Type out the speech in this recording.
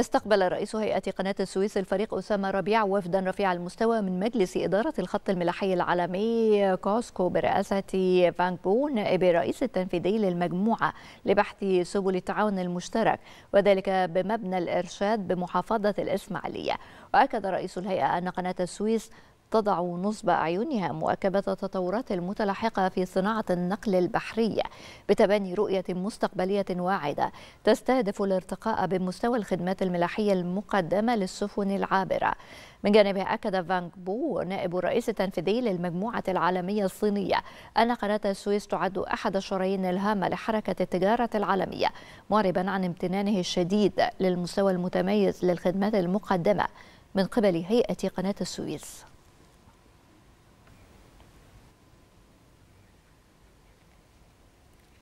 استقبل رئيس هيئة قناة السويس الفريق أسامة ربيع وفدا رفيع المستوى من مجلس إدارة الخط الملاحي العالمي كوسكو برئاسة فان بون الرئيس التنفيذي للمجموعة لبحث سبل التعاون المشترك وذلك بمبنى الإرشاد بمحافظة الإسماعيلية وأكد رئيس الهيئة أن قناة السويس تضع نصب أعينها مواكبة التطورات المتلاحقة في صناعة النقل البحري بتبني رؤية مستقبلية واعدة تستهدف الارتقاء بمستوى الخدمات الملاحية المقدمة للسفن العابرة من جانبها أكد فانغ بو نائب الرئيس التنفيذي للمجموعة العالمية الصينية أن قناة السويس تعد أحد الشرايين الهامة لحركة التجارة العالمية معربا عن امتنانه الشديد للمستوى المتميز للخدمات المقدمة من قبل هيئة قناة السويس